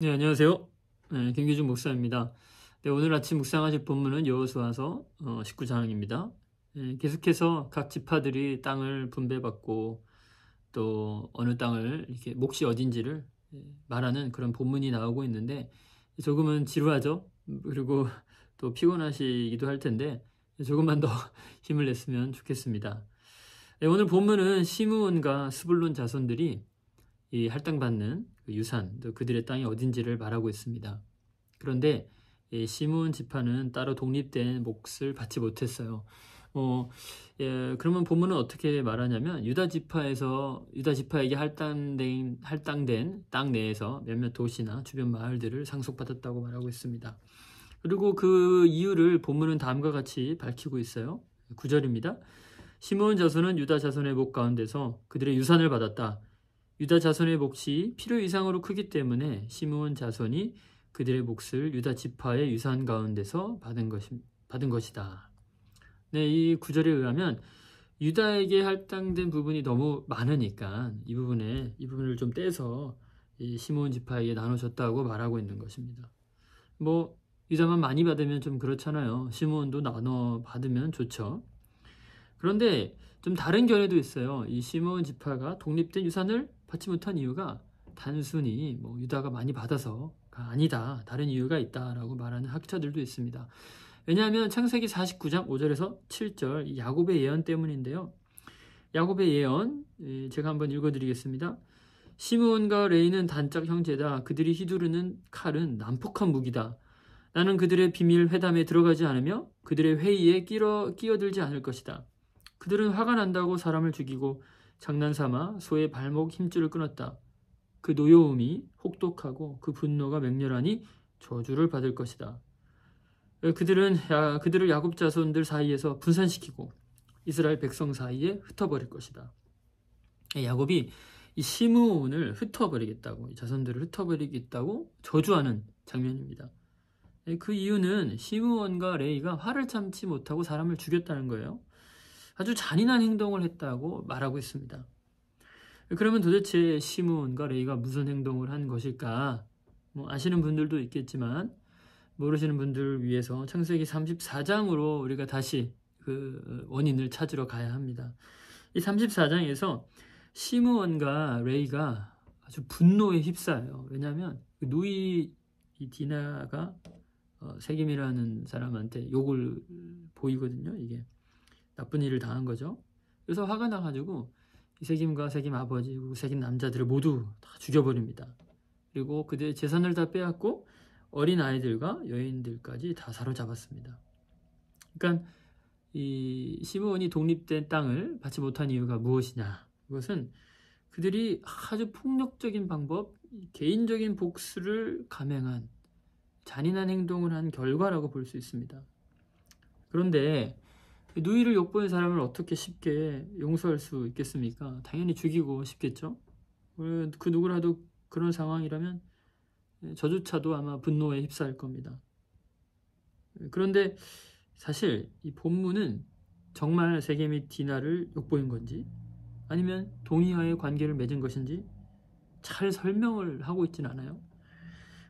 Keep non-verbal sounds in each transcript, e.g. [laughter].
네, 안녕하세요. 네, 김규준 목사입니다. 네, 오늘 아침 묵상하실 본문은 여호수아서 19장입니다. 어, 네, 계속해서 각 지파들이 땅을 분배받고 또 어느 땅을 이렇게 몫이 어딘지를 네, 말하는 그런 본문이 나오고 있는데 조금은 지루하죠. 그리고 또 피곤하시기도 할 텐데 조금만 더 [laughs] 힘을 냈으면 좋겠습니다. 네, 오늘 본문은 시므온과 스불론 자손들이 이 할당받는 그 유산, 그들의 땅이 어딘지를 말하고 있습니다. 그런데 이 시몬 지파는 따로 독립된 몫을 받지 못했어요. 어, 예, 그러면 본문은 어떻게 말하냐면 유다 지파에서 유다 지파에게 할당된 할당된 땅 내에서 몇몇 도시나 주변 마을들을 상속받았다고 말하고 있습니다. 그리고 그 이유를 본문은 다음과 같이 밝히고 있어요. 구절입니다 시몬 자손은 유다 자손의 목 가운데서 그들의 유산을 받았다. 유다 자손의 몫이 필요 이상으로 크기 때문에 시므온 자손이 그들의 몫을 유다 지파의 유산 가운데서 받은, 것이 받은 것이다. 네, 이 구절에 의하면 유다에게 할당된 부분이 너무 많으니까 이 부분에 이 부분을 좀 떼서 시므온 지파에게 나눠줬다고 말하고 있는 것입니다. 뭐 유다만 많이 받으면 좀 그렇잖아요. 시므온도 나눠 받으면 좋죠. 그런데 좀 다른 견해도 있어요. 이 시므온 지파가 독립된 유산을 받지 못한 이유가 단순히 뭐 유다가 많이 받아서가 아니다. 다른 이유가 있다라고 말하는 학자들도 있습니다. 왜냐하면 창세기 49장 5절에서 7절 야곱의 예언 때문인데요. 야곱의 예언 예, 제가 한번 읽어드리겠습니다. 시므온과 레이는 단짝 형제다. 그들이 휘두르는 칼은 난폭한 무기다. 나는 그들의 비밀 회담에 들어가지 않으며 그들의 회의에 끼러, 끼어들지 않을 것이다. 그들은 화가 난다고 사람을 죽이고 장난삼아 소의 발목 힘줄을 끊었다. 그 노여움이 혹독하고 그 분노가 맹렬하니 저주를 받을 것이다. 그들은 야, 그들을 야곱 자손들 사이에서 분산시키고 이스라엘 백성 사이에 흩어버릴 것이다. 야곱이 이 시므온을 흩어버리겠다고 자손들을 흩어버리겠다고 저주하는 장면입니다. 그 이유는 시므온과 레이가 화를 참지 못하고 사람을 죽였다는 거예요. 아주 잔인한 행동을 했다고 말하고 있습니다. 그러면 도대체 시몬과 레이가 무슨 행동을 한 것일까? 뭐 아시는 분들도 있겠지만 모르시는 분들을 위해서 창세기 34장으로 우리가 다시 그 원인을 찾으러 가야 합니다. 이 34장에서 시므원과 레이가 아주 분노에 휩싸여요. 왜냐하면 그 누이 디나가 어, 세김이라는 사람한테 욕을 보이거든요. 이게 나쁜 일을 당한 거죠. 그래서 화가 나가지고 이세김과 세김 아버지, 그 세김 남자들을 모두 다 죽여버립니다. 그리고 그들의 재산을 다 빼앗고 어린 아이들과 여인들까지 다 사로잡았습니다. 그러니까 이 시므온이 독립된 땅을 받지 못한 이유가 무엇이냐? 그것은 그들이 아주 폭력적인 방법, 개인적인 복수를 감행한 잔인한 행동을 한 결과라고 볼 수 있습니다. 그런데 누이를 욕보는 사람을 어떻게 쉽게 용서할 수 있겠습니까? 당연히 죽이고 싶겠죠. 그 누구라도 그런 상황이라면 저조차도 아마 분노에 휩싸일 겁니다. 그런데 사실 이 본문은 정말 세겜 및 디나를 욕보인 건지 아니면 동의와의 관계를 맺은 것인지 잘 설명을 하고 있진 않아요.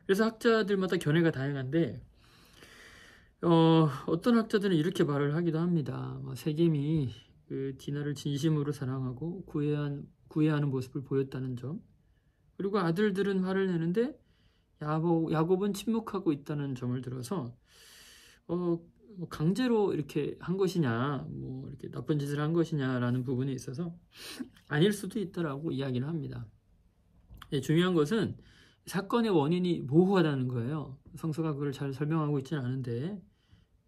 그래서 학자들마다 견해가 다양한데 어, 어떤 학자들은 이렇게 말을 하기도 합니다. 뭐 세겜이 그 디나를 진심으로 사랑하고 구애한, 구애하는 모습을 보였다는 점, 그리고 아들들은 화를 내는데 야곱, 야곱은 침묵하고 있다는 점을 들어서 어, 뭐 강제로 이렇게 한 것이냐, 뭐 이렇게 나쁜 짓을 한 것이냐라는 부분에 있어서 아닐 수도 있다라고 이야기를 합니다. 예, 중요한 것은 사건의 원인이 모호하다는 거예요. 성서가 그걸 잘 설명하고 있지는 않은데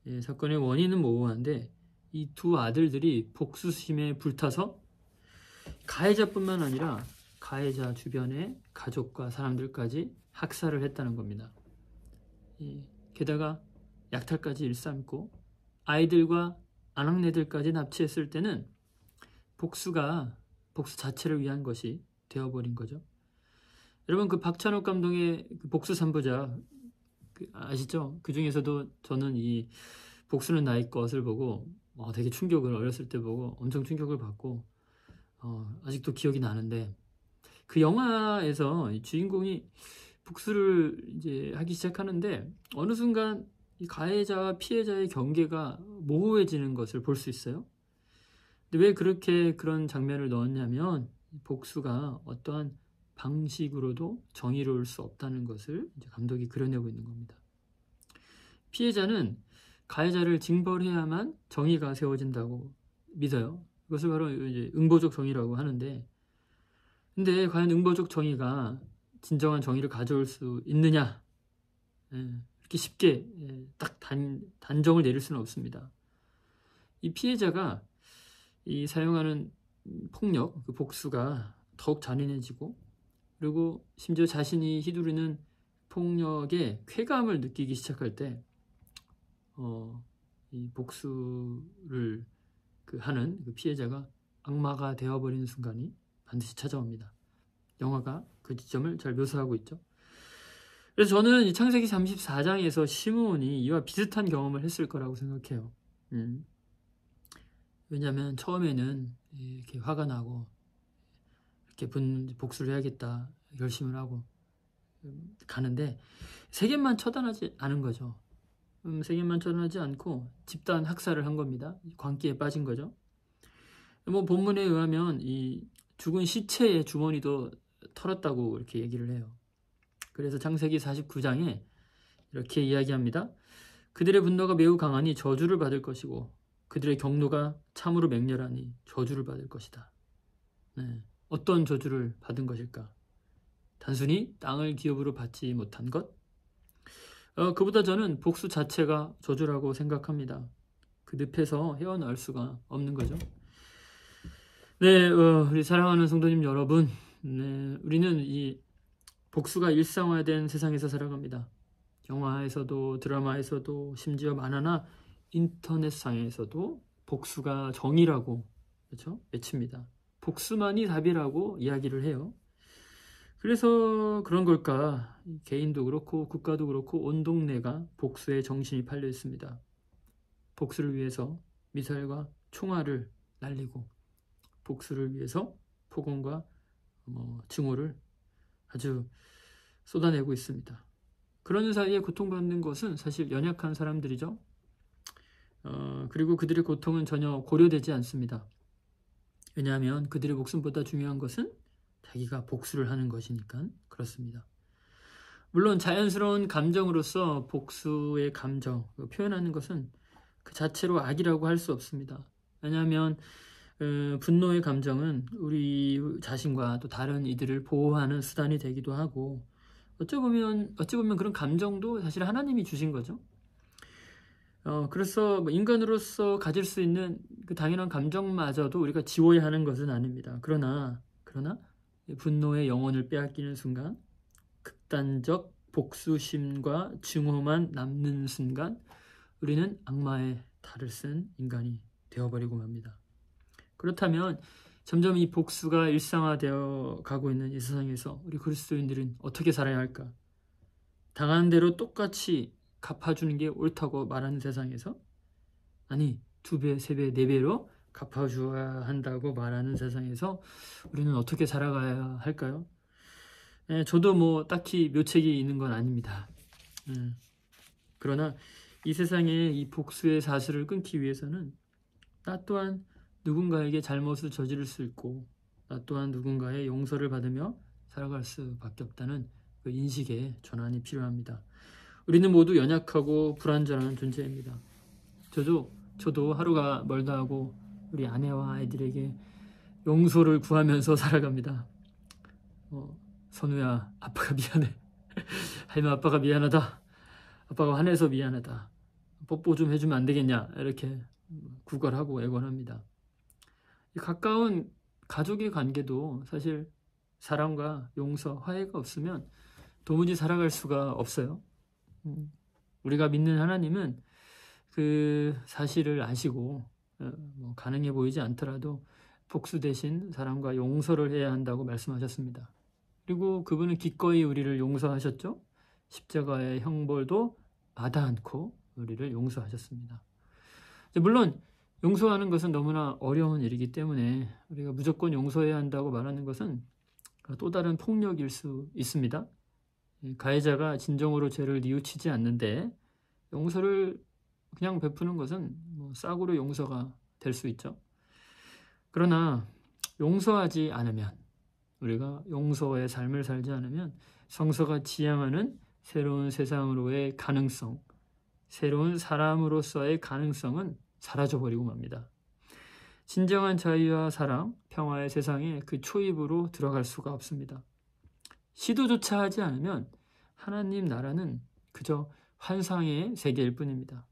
예, 사건의 원인은 모호한데 이 두 아들들이 복수심에 불타서 가해자뿐만 아니라 가해자 주변의 가족과 사람들까지 학살을 했다는 겁니다. 예, 게다가 약탈까지 일삼고 아이들과 아낙네들까지 납치했을 때는 복수가 복수 자체를 위한 것이 되어버린 거죠. 여러분 그 박찬욱 감독의 그 복수 삼부작 그, 아시죠? 그 중에서도 저는 이 복수는 나의 것을 보고 어, 되게 충격을 어렸을 때 보고 엄청 충격을 받고 어, 아직도 기억이 나는데 그 영화에서 주인공이 복수를 이제 하기 시작하는데 어느 순간 가해자와 피해자의 경계가 모호해지는 것을 볼 수 있어요. 근데 왜 그렇게 그런 장면을 넣었냐면 복수가 어떠한 방식으로도 정의로울 수 없다는 것을 감독이 그려내고 있는 겁니다. 피해자는 가해자를 징벌해야만 정의가 세워진다고 믿어요. 이것을 바로 응보적 정의라고 하는데, 근데 과연 응보적 정의가 진정한 정의를 가져올 수 있느냐? 예, 이렇게 쉽게 예, 딱 단, 단정을 내릴 수는 없습니다. 이 피해자가 이 사용하는 폭력, 그 복수가 더욱 잔인해지고 그리고 심지어 자신이 휘두르는 폭력에 쾌감을 느끼기 시작할 때, 어, 이 복수를 그 하는 그 피해자가 악마가 되어버리는 순간이 반드시 찾아옵니다. 영화가 그 지점을 잘 묘사하고 있죠. 그래서 저는 이 창세기 34장에서 시므온이 이와 비슷한 경험을 했을 거라고 생각해요. 음. 왜냐하면 처음에는 이렇게 화가 나고 깊은 복수를 해야겠다 열심히 하고 음, 가는데 세계만 처단하지 않은 거죠. 음, 세계만 처단하지 않고 집단 학살을 한 겁니다. 광기에 빠진 거죠. 뭐 본문에 의하면 이 죽은 시체의 주머니도 털었다고 이렇게 얘기를 해요. 그래서 장세기 49장에 이렇게 이야기합니다. 그들의 분노가 매우 강하니 저주를 받을 것이고 그들의 경로가 참으로 맹렬하니 저주를 받을 것이다. 네. 어떤 저주를 받은 것일까? 단순히 땅을 기업으로 받지 못한 것? 어, 그보다 저는 복수 자체가 저주라고 생각합니다. 그 늪에서 헤어나올 수가 없는 거죠. 네, 어, 우리 사랑하는 성도님 여러분, 네, 우리는 이 복수가 일상화된 세상에서 살아갑니다. 영화에서도 드라마에서도 심지어 만화나 인터넷상에서도 복수가 정의라고 그렇죠? 외칩니다. 복수만이 답이라고 이야기를 해요. 그래서 그런 걸까? 개인도 그렇고 국가도 그렇고 온 동네가 복수의 정신이 팔려 있습니다. 복수를 위해서 미사일과 총알을 날리고 복수를 위해서 폭언과 뭐 증오를 아주 쏟아내고 있습니다. 그런 사이에 고통받는 것은 사실 연약한 사람들이죠. 어, 그리고 그들의 고통은 전혀 고려되지 않습니다. 왜냐하면 그들의 목숨보다 중요한 것은 자기가 복수를 하는 것이니까 그렇습니다. 물론 자연스러운 감정으로서 복수의 감정 그 표현하는 것은 그 자체로 악이라고 할 수 없습니다. 왜냐하면 어, 분노의 감정은 우리 자신과 또 다른 이들을 보호하는 수단이 되기도 하고 어찌 보면 어찌 보면 그런 감정도 사실 하나님이 주신 거죠. 어, 그래서 뭐 인간으로서 가질 수 있는 그 당연한 감정마저도 우리가 지워야 하는 것은 아닙니다. 그러나, 그러나, 분노의 영혼을 빼앗기는 순간, 극단적 복수심과 증오만 남는 순간, 우리는 악마의 탈을 쓴 인간이 되어버리고 맙니다. 그렇다면, 점점 이 복수가 일상화되어 가고 있는 이 세상에서 우리 그리스도인들은 어떻게 살아야 할까? 당한 대로 똑같이 갚아주는 게 옳다고 말하는 세상에서 아니 두 배, 세 배, 네 배로 갚아줘야 한다고 말하는 세상에서 우리는 어떻게 살아가야 할까요? 예, 저도 뭐 딱히 묘책이 있는 건 아닙니다. 예, 그러나 이세상에이 복수의 사슬을 끊기 위해서는 나 또한 누군가에게 잘못을 저지를 수 있고 나 또한 누군가의 용서를 받으며 살아갈 수밖에 없다는 그 인식의 전환이 필요합니다. 우리는 모두 연약하고 불완전한 존재입니다. 저도 저도 하루가 멀다 하고 우리 아내와 아이들에게 용서를 구하면서 살아갑니다. 어, 선우야, 아빠가 미안해. [laughs] 할머 아빠가 미안하다. 아빠가 화내서 미안하다. 뽀뽀 좀 해주면 안 되겠냐? 이렇게 구걸하고 애원합니다. 가까운 가족의 관계도 사실 사랑과 용서, 화해가 없으면 도무지 살아갈 수가 없어요. 음. 우리가 믿는 하나님은 그 사실을 아시고 어, 뭐 가능해 보이지 않더라도 복수 대신 사람과 용서를 해야 한다고 말씀하셨습니다. 그리고 그분은 기꺼이 우리를 용서하셨죠. 십자가의 형벌도 받아 않고 우리를 용서하셨습니다. 물론 용서하는 것은 너무나 어려운 일이기 때문에 우리가 무조건 용서해야 한다고 말하는 것은 또 다른 폭력일 수 있습니다. 가해자가 진정으로 죄를 뉘우치지 않는데 용서를 그냥 베푸는 것은 뭐 싸구려 용서가 될 수 있죠. 그러나 용서하지 않으면 우리가 용서의 삶을 살지 않으면 성서가 지향하는 새로운 세상으로의 가능성, 새로운 사람으로서의 가능성은 사라져버리고 맙니다. 진정한 자유와 사랑, 평화의 세상에 그 초입으로 들어갈 수가 없습니다. 시도조차 하지 않으면 하나님 나라는 그저 환상의 세계일 뿐입니다.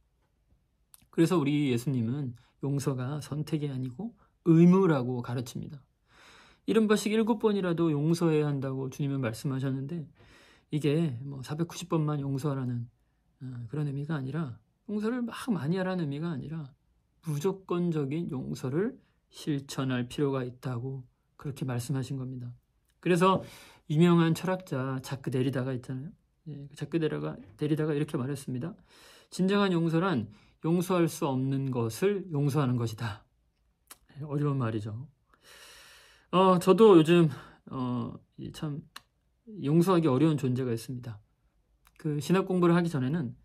그래서 우리 예수님은 용서가 선택이 아니고 의무라고 가르칩니다. 이른바씩 일곱 번이라도 용서해야 한다고 주님은 말씀하셨는데 이게 뭐 490번만 용서하라는 어, 그런 의미가 아니라 용서를 막 많이 하라는 의미가 아니라 무조건적인 용서를 실천할 필요가 있다고 그렇게 말씀하신 겁니다. 그래서 유명한 철학자 자크 데리다가 있잖아요. 예, 그 자크 데리다가, 데리다가 이렇게 말했습니다. 진정한 용서란 용서할 수 없는 것을 용서하는 것이다. 예, 어려운 말이죠. 어, 저도 요즘 어, 참 용서하기 어려운 존재가 있습니다. 그 신학 공부를 하기 전에는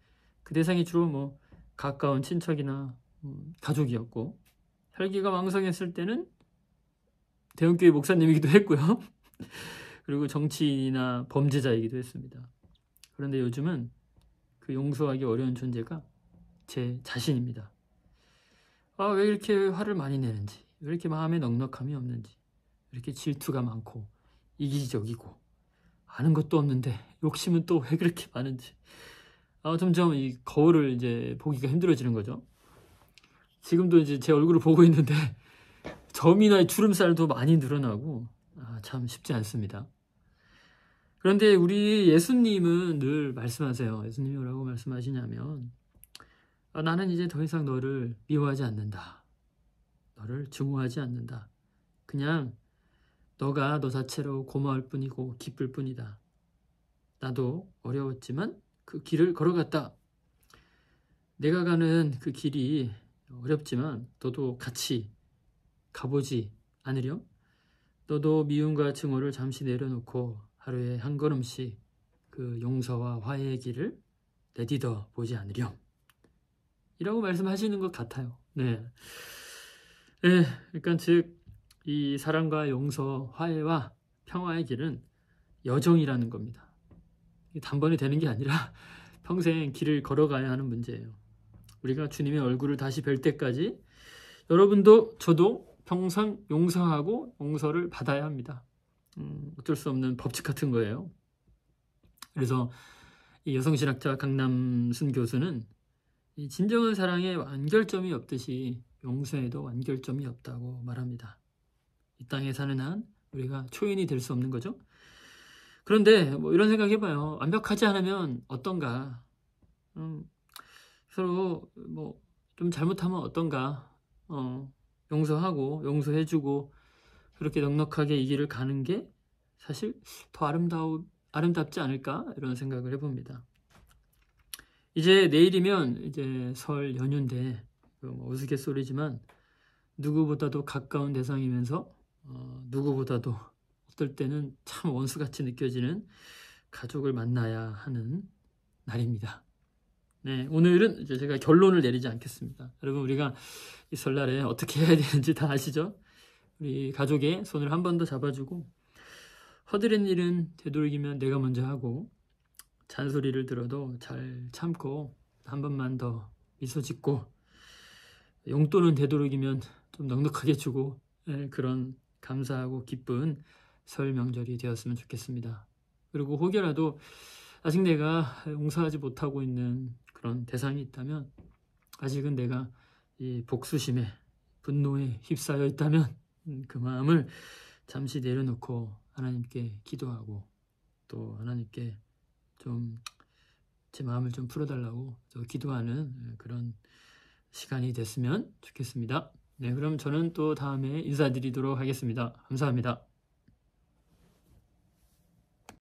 그 대상이 주로 뭐 가까운 친척이나 음, 가족이었고 혈기가 왕성했을 때는 대형교회 목사님이기도 했고요. 그리고 정치인이나 범죄자이기도 했습니다. 그런데 요즘은 그 용서하기 어려운 존재가 제 자신입니다. 아, 왜 이렇게 화를 많이 내는지, 왜 이렇게 마음에 넉넉함이 없는지, 이렇게 질투가 많고, 이기적이고, 아는 것도 없는데, 욕심은 또 왜 그렇게 많은지. 아, 점점 이 거울을 이제 보기가 힘들어지는 거죠. 지금도 이제 제 얼굴을 보고 있는데, [laughs] 점이나 주름살도 많이 늘어나고, 아, 참 쉽지 않습니다. 그런데 우리 예수님은 늘 말씀하세요. 예수님이 뭐라고 말씀하시냐면 어, 나는 이제 더 이상 너를 미워하지 않는다. 너를 증오하지 않는다. 그냥 너가 너 자체로 고마울 뿐이고 기쁠 뿐이다. 나도 어려웠지만 그 길을 걸어갔다. 내가 가는 그 길이 어렵지만 너도 같이 가보지 않으렴? 너도 미움과 증오를 잠시 내려놓고 하루에 한 걸음씩 그 용서와 화해의 길을 내딛어 보지 않으렴. 이라고 말씀하시는 것 같아요. 네. 네, 그러니까 즉, 이 사랑과 용서, 화해와 평화의 길은 여정이라는 겁니다. 단번에 되는 게 아니라 [laughs] 평생 길을 걸어가야 하는 문제예요. 우리가 주님의 얼굴을 다시 뵐 때까지 여러분도 저도 평상 용서하고 용서를 받아야 합니다. 음, 어쩔 수 없는 법칙 같은 거예요. 그래서 이 여성신학자 강남순 교수는 이 진정한 사랑에 완결점이 없듯이 용서에도 완결점이 없다고 말합니다. 이 땅에 사는 한 우리가 초인이 될 수 없는 거죠. 그런데 뭐 이런 생각 해봐요. 완벽하지 않으면 어떤가? 음, 서로 뭐 좀 잘못하면 어떤가? 어, 용서하고 용서해주고 그렇게 넉넉하게 이 길을 가는 게 사실 더 아름다우, 아름답지 않을까 이런 생각을 해봅니다. 이제 내일이면 이제 설 연휴인데 그 뭐 우스갯소리지만 누구보다도 가까운 대상이면서 어, 누구보다도 어떨 때는 참 원수같이 느껴지는 가족을 만나야 하는 날입니다. 네, 오늘은 이제 제가 결론을 내리지 않겠습니다. 여러분 우리가 이 설날에 어떻게 해야 되는지 다 아시죠? 우리 가족의 손을 한 번 더 잡아주고 허드렛 일은 되도록이면 내가 먼저 하고 잔소리를 들어도 잘 참고 한 번만 더 미소 짓고 용돈은 되도록이면 좀 넉넉하게 주고 예, 그런 감사하고 기쁜 설 명절이 되었으면 좋겠습니다. 그리고 혹여라도 아직 내가 용서하지 못하고 있는 그런 대상이 있다면 아직은 내가 이 복수심에 분노에 휩싸여 있다면 음, 그 마음을 잠시 내려놓고 하나님께 기도하고 또 하나님께 좀 제 마음을 좀 풀어달라고 기도하는 예, 그런 시간이 됐으면 좋겠습니다. 네, 그럼 저는 또 다음에 인사드리도록 하겠습니다. 감사합니다.